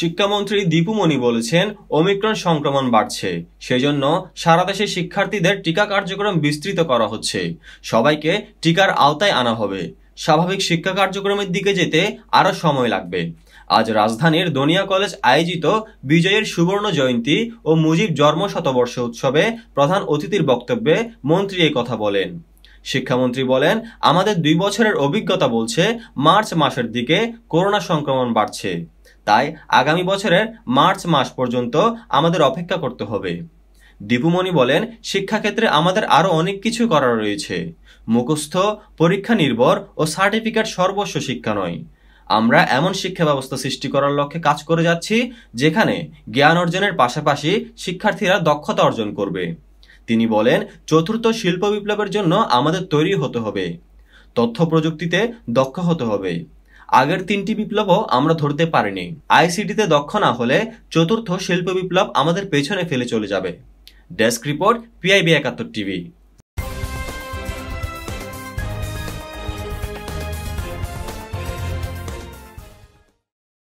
শিক্ষামন্ত্রী দীপুমণি বলেছেন ওমিক্রন সংক্রমণ বাড়ছে সেজন্য সারা দেশে শিক্ষার্থীদের টিকা কার্যক্রম বিস্তৃত করা হচ্ছে সবাইকে টিকার আওতায় আনা হবে স্বাভাবিক শিক্ষা কার্যক্রমের দিকে যেতে আরও সময় লাগবে আজ রাজধানীর দনিয়া কলেজ আয়োজিত বিজয়ের সুবর্ণ জয়ন্তী ও মুজিব জন্ম শতবর্ষ উৎসবে প্রধান অতিথির বক্তব্যে মন্ত্রী এই কথা বলেন শিক্ষামন্ত্রী বলেন আমাদের দুই বছরের অভিজ্ঞতা বলছে মার্চ মাসের দিকে করোনা সংক্রমণ বাড়ছে তাই আগামী বছরের মার্চ মাস পর্যন্ত আমাদের অপেক্ষা করতে হবে দীপুমণি বলেন শিক্ষাক্ষেত্রে আমাদের আরও অনেক কিছু করার রয়েছে মুখস্থ পরীক্ষা নির্ভর ও সার্টিফিকেট সর্বস্ব শিক্ষা নয় আমরা এমন শিক্ষা ব্যবস্থা সৃষ্টি করার লক্ষ্যে কাজ করে যাচ্ছি যেখানে জ্ঞান অর্জনের পাশাপাশি শিক্ষার্থীরা দক্ষতা অর্জন করবে তিনি বলেন চতুর্থ শিল্প বিপ্লবের জন্য আমাদের তৈরি হতে হবে তথ্য প্রযুক্তিতে দক্ষ হতে হবে আগের তিনটি বিপ্লবও আমরা ধরতে পারিনি আইসিটিতে দক্ষ না হলে চতুর্থ শিল্প বিপ্লব আমাদের পেছনে ফেলে চলে যাবে desk report PIB Ekattor TV